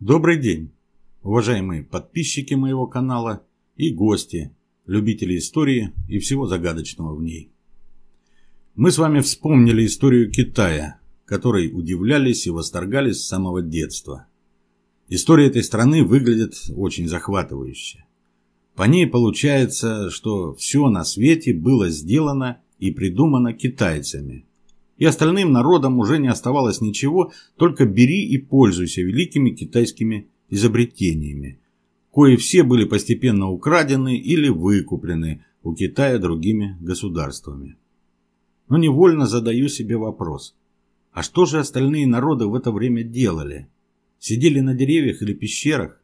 Добрый день, уважаемые подписчики моего канала и гости, любители истории и всего загадочного в ней. Мы с вами вспомнили историю Китая, которой удивлялись и восторгались с самого детства. История этой страны выглядит очень захватывающе. По ней получается, что все на свете было сделано и придумано китайцами, и остальным народам уже не оставалось ничего, только бери и пользуйся великими китайскими изобретениями, кои все были постепенно украдены или выкуплены у Китая другими государствами. Но невольно задаю себе вопрос. А что же остальные народы в это время делали? Сидели на деревьях или пещерах?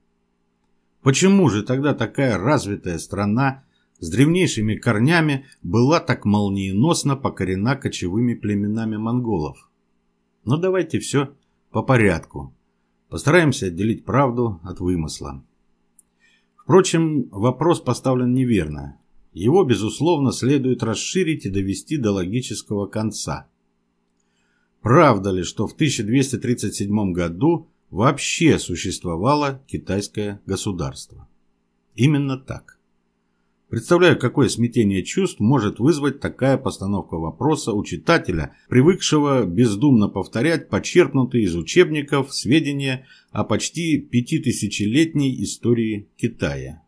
Почему же тогда такая развитая страна с древнейшими корнями была так молниеносно покорена кочевыми племенами монголов. Но давайте все по порядку. Постараемся отделить правду от вымысла. Впрочем, вопрос поставлен неверно. Его, безусловно, следует расширить и довести до логического конца. Правда ли, что в 1237 году вообще существовало китайское государство? Именно так. Представляю, какое смятение чувств может вызвать такая постановка вопроса у читателя, привыкшего бездумно повторять подчеркнутые из учебников сведения о почти пятитысячелетней истории Китая,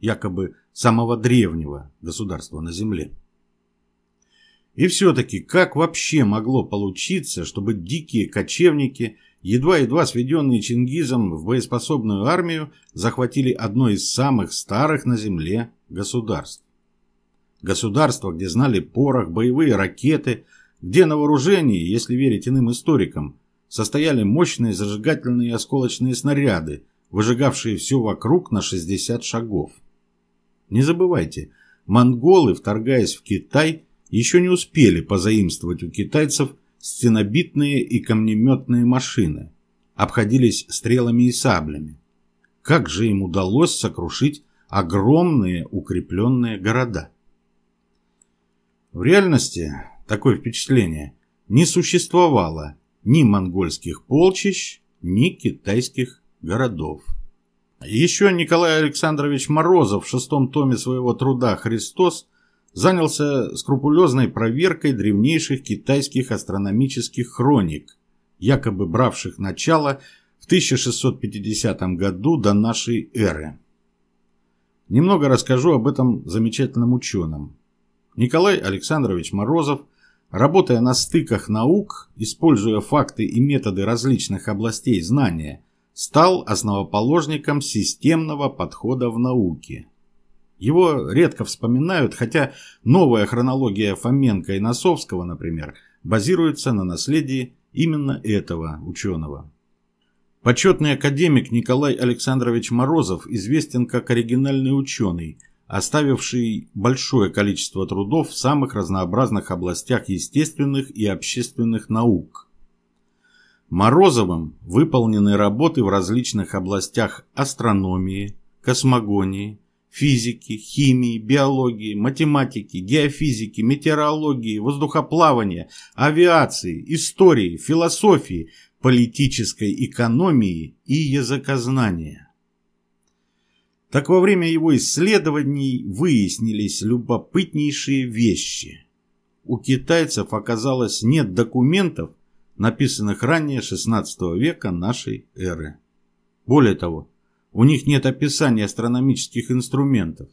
якобы самого древнего государства на Земле. И все-таки, как вообще могло получиться, чтобы дикие кочевники – едва-едва сведенные Чингизом в боеспособную армию, захватили одно из самых старых на земле государств. Государство, где знали порох, боевые ракеты, где на вооружении, если верить иным историкам, состояли мощные зажигательные осколочные снаряды, выжигавшие все вокруг на 60 шагов. Не забывайте, монголы, вторгаясь в Китай, еще не успели позаимствовать у китайцев – стенобитные и камнеметные машины, обходились стрелами и саблями. Как же им удалось сокрушить огромные укрепленные города? В реальности такое впечатление не существовало ни монгольских полчищ, ни китайских городов. Еще Николай Александрович Морозов в шестом томе своего труда «Христос» занялся скрупулезной проверкой древнейших китайских астрономических хроник, якобы бравших начало в 1650 году до нашей эры. Немного расскажу об этом замечательном ученом. Николай Александрович Морозов, работая на стыках наук, используя факты и методы различных областей знания, стал основоположником системного подхода в науке – его редко вспоминают, хотя новая хронология Фоменко и Носовского, например, базируется на наследии именно этого ученого. Почетный академик Николай Александрович Морозов известен как оригинальный ученый, оставивший большое количество трудов в самых разнообразных областях естественных и общественных наук. Морозовым выполнены работы в различных областях астрономии, космогонии, физики, химии, биологии, математики, геофизики, метеорологии, воздухоплавания, авиации, истории, философии, политической экономии и языкознания. Так во время его исследований выяснились любопытнейшие вещи. У китайцев оказалось нет документов, написанных ранее 16 века нашей эры. Более того, у них нет описания астрономических инструментов,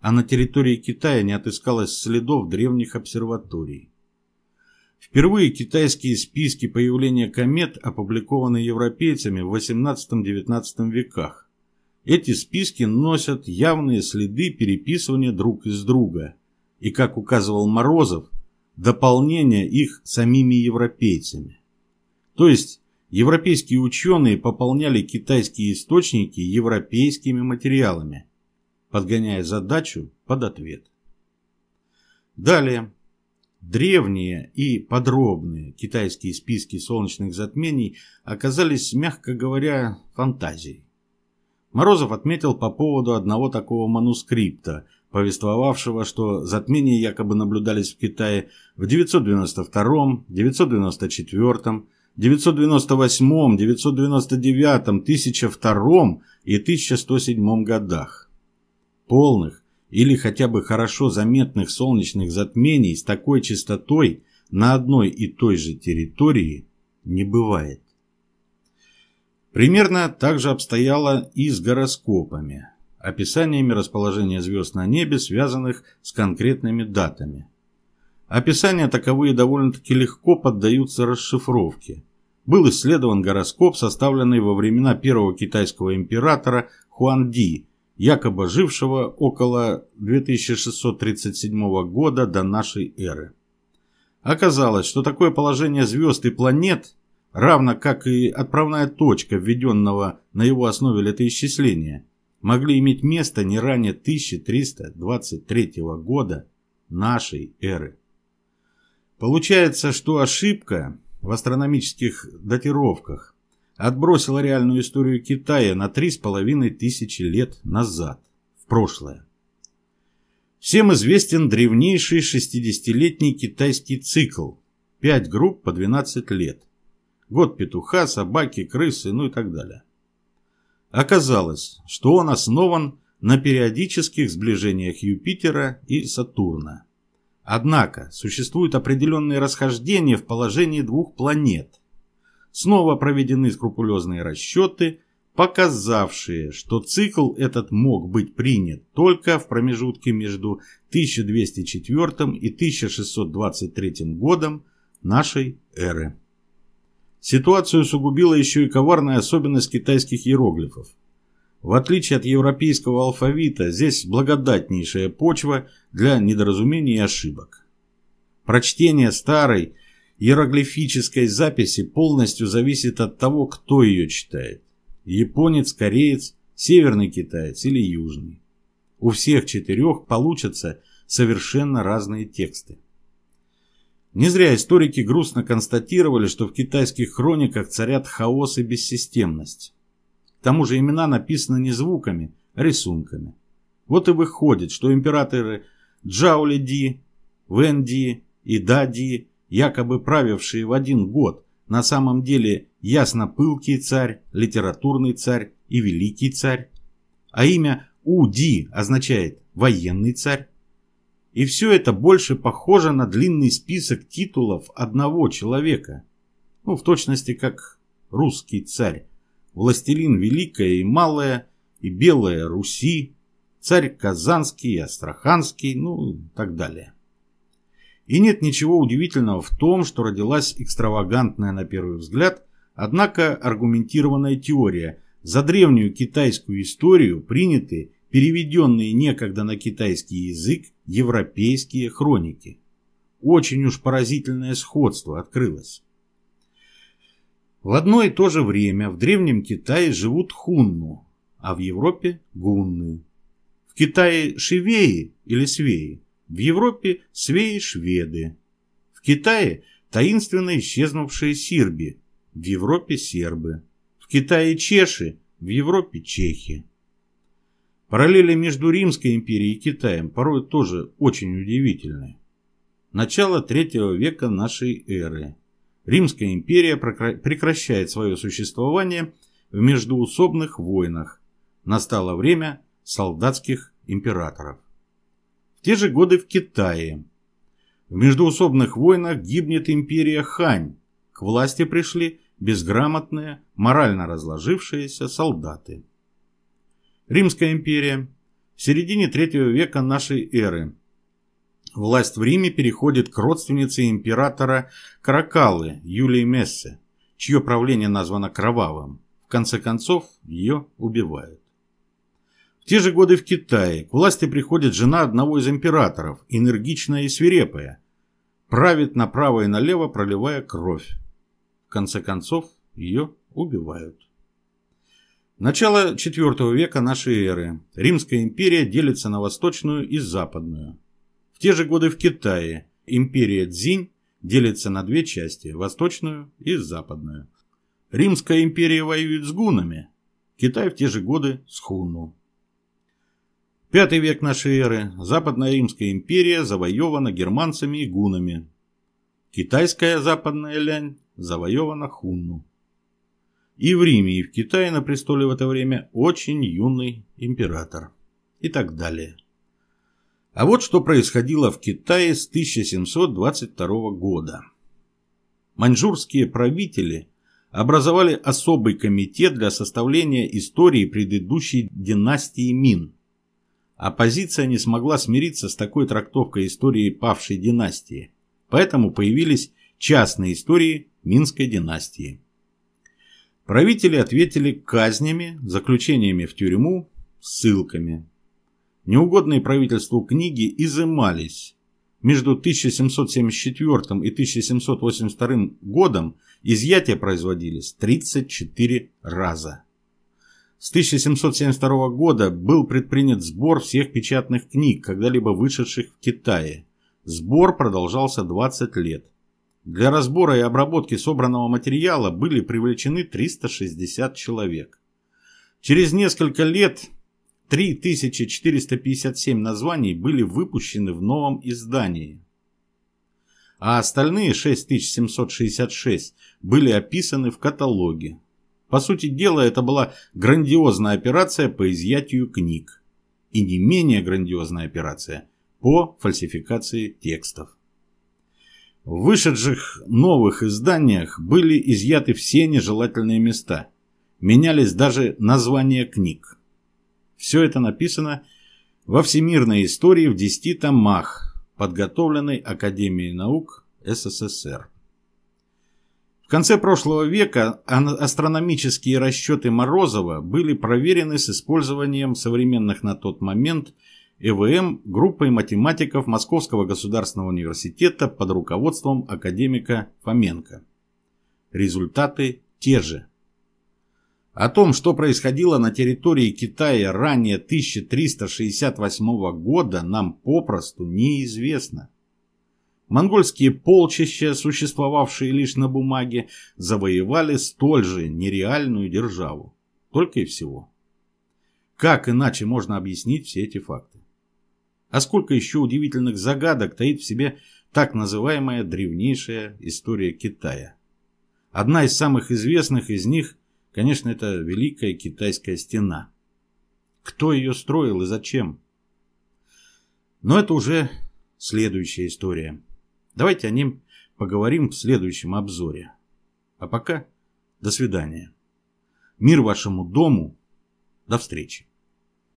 а на территории Китая не отыскалось следов древних обсерваторий. Впервые китайские списки появления комет опубликованы европейцами в 18-19 веках. Эти списки носят явные следы переписывания друг из друга и, как указывал Морозов, дополнения их самими европейцами. То есть Европейские ученые пополняли китайские источники европейскими материалами, подгоняя задачу под ответ. Далее. Древние и подробные китайские списки солнечных затмений оказались, мягко говоря, фантазией. Морозов отметил по поводу одного такого манускрипта, повествовавшего, что затмения якобы наблюдались в Китае в 992, 994, 998, 999, 1002 и 1107 годах. Полных или хотя бы хорошо заметных солнечных затмений с такой частотой на одной и той же территории не бывает. Примерно так же обстояло и с гороскопами, описаниями расположения звезд на небе, связанных с конкретными датами – Описания таковые довольно-таки легко поддаются расшифровке. Был исследован гороскоп, составленный во времена первого китайского императора Хуан Ди, якобы жившего около 2637 года до нашей эры. Оказалось, что такое положение звезд и планет, равно как и отправная точка, введенного на его основе летоисчисления, могли иметь место не ранее 1323 года нашей эры. Получается, что ошибка в астрономических датировках отбросила реальную историю Китая на три с половиной тысячи лет назад, в прошлое. Всем известен древнейший 60-летний китайский цикл, пять групп по 12 лет. Год петуха, собаки, крысы, ну и так далее. Оказалось, что он основан на периодических сближениях Юпитера и Сатурна. Однако существуют определенные расхождения в положении двух планет. Снова проведены скрупулезные расчеты, показавшие, что цикл этот мог быть принят только в промежутке между 1204 и 1623 годом нашей эры. Ситуацию усугубила еще и коварная особенность китайских иероглифов – в отличие от европейского алфавита, здесь благодатнейшая почва для недоразумений и ошибок. Прочтение старой иероглифической записи полностью зависит от того, кто ее читает. Японец, кореец, северный китаец или южный. У всех четырех получатся совершенно разные тексты. Не зря историки грустно констатировали, что в китайских хрониках царят хаос и бессистемность. К тому же имена написаны не звуками, а рисунками. Вот и выходит, что императоры Джаули Ди, Вен Ди и Да Ди, якобы правившие в один год, на самом деле ясно пылкий царь, литературный царь и великий царь. А имя У Ди означает военный царь. И все это больше похоже на длинный список титулов одного человека. Ну, в точности, как русский царь властелин Великая и Малая, и Белая Руси, царь Казанский и Астраханский, ну и так далее. И нет ничего удивительного в том, что родилась экстравагантная на первый взгляд, однако аргументированная теория. За древнюю китайскую историю приняты переведенные некогда на китайский язык европейские хроники. Очень уж поразительное сходство открылось. В одно и то же время в Древнем Китае живут хунну, а в Европе – гунны. В Китае – шивеи или свеи, в Европе – свеи-шведы. В Китае – таинственно исчезнувшие сирби, в Европе – сербы. В Китае – чеши, в Европе – чехи. Параллели между Римской империей и Китаем порой тоже очень удивительны. Начало третьего века нашей эры – Римская империя прекращает свое существование в междуусобных войнах. Настало время солдатских императоров. В те же годы в Китае. В междуусобных войнах гибнет империя Хань. К власти пришли безграмотные, морально разложившиеся солдаты. Римская империя. В середине третьего века нашей эры власть в Риме переходит к родственнице императора Каракалы Юлии Мессе, чье правление названо кровавым. В конце концов, ее убивают. В те же годы в Китае к власти приходит жена одного из императоров, энергичная и свирепая, правит направо и налево, проливая кровь. В конце концов, ее убивают. Начало IV века нашей эры. Римская империя делится на восточную и западную те же годы в Китае империя Цзинь делится на две части – восточную и западную. Римская империя воюет с гунами, Китай в те же годы с хунну. Пятый век нашей эры. Западная Римская империя завоевана германцами и гунами. Китайская западная лянь завоевана хунну. И в Риме, и в Китае на престоле в это время очень юный император. И так далее. А вот что происходило в Китае с 1722 года. Маньчжурские правители образовали особый комитет для составления истории предыдущей династии Мин. Оппозиция не смогла смириться с такой трактовкой истории павшей династии, поэтому появились частные истории Минской династии. Правители ответили казнями, заключениями в тюрьму, ссылками – Неугодные правительству книги изымались. Между 1774 и 1782 годом изъятия производились 34 раза. С 1772 года был предпринят сбор всех печатных книг, когда-либо вышедших в Китае. Сбор продолжался 20 лет. Для разбора и обработки собранного материала были привлечены 360 человек. Через несколько лет 3457 названий были выпущены в новом издании, а остальные 6766 были описаны в каталоге. По сути дела, это была грандиозная операция по изъятию книг и не менее грандиозная операция по фальсификации текстов. В вышедших новых изданиях были изъяты все нежелательные места, менялись даже названия книг. Все это написано во всемирной истории в 10 томах, подготовленной Академией наук СССР. В конце прошлого века астрономические расчеты Морозова были проверены с использованием современных на тот момент ЭВМ группой математиков Московского государственного университета под руководством академика Фоменко. Результаты те же – о том, что происходило на территории Китая ранее 1368 года, нам попросту неизвестно. Монгольские полчища, существовавшие лишь на бумаге, завоевали столь же нереальную державу. Только и всего. Как иначе можно объяснить все эти факты? А сколько еще удивительных загадок таит в себе так называемая древнейшая история Китая? Одна из самых известных из них – Конечно, это Великая Китайская стена. Кто ее строил и зачем? Но это уже следующая история. Давайте о нем поговорим в следующем обзоре. А пока до свидания. Мир вашему дому. До встречи.